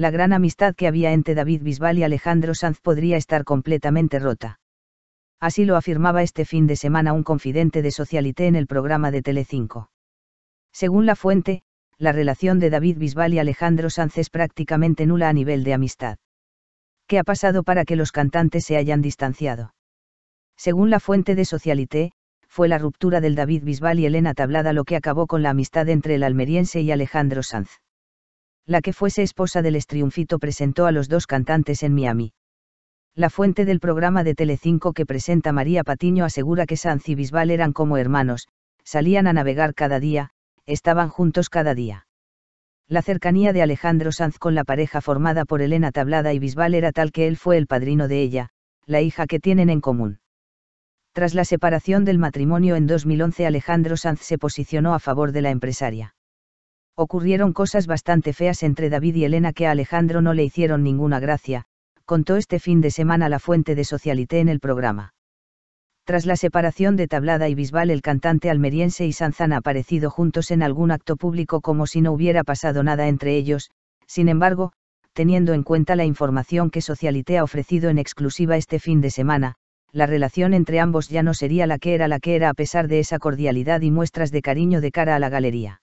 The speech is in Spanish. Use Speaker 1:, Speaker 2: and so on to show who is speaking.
Speaker 1: la gran amistad que había entre David Bisbal y Alejandro Sanz podría estar completamente rota. Así lo afirmaba este fin de semana un confidente de Socialité en el programa de Telecinco. Según la fuente, la relación de David Bisbal y Alejandro Sanz es prácticamente nula a nivel de amistad. ¿Qué ha pasado para que los cantantes se hayan distanciado? Según la fuente de Socialité, fue la ruptura del David Bisbal y Elena Tablada lo que acabó con la amistad entre el almeriense y Alejandro Sanz la que fuese esposa del estriunfito presentó a los dos cantantes en Miami. La fuente del programa de Telecinco que presenta María Patiño asegura que Sanz y Bisbal eran como hermanos, salían a navegar cada día, estaban juntos cada día. La cercanía de Alejandro Sanz con la pareja formada por Elena Tablada y Bisbal era tal que él fue el padrino de ella, la hija que tienen en común. Tras la separación del matrimonio en 2011 Alejandro Sanz se posicionó a favor de la empresaria. Ocurrieron cosas bastante feas entre David y Elena que a Alejandro no le hicieron ninguna gracia, contó este fin de semana la fuente de Socialité en el programa. Tras la separación de Tablada y Bisbal, el cantante almeriense y Sanz han aparecido juntos en algún acto público como si no hubiera pasado nada entre ellos, sin embargo, teniendo en cuenta la información que Socialité ha ofrecido en exclusiva este fin de semana, la relación entre ambos ya no sería la que era la que era a pesar de esa cordialidad y muestras de cariño de cara a la galería.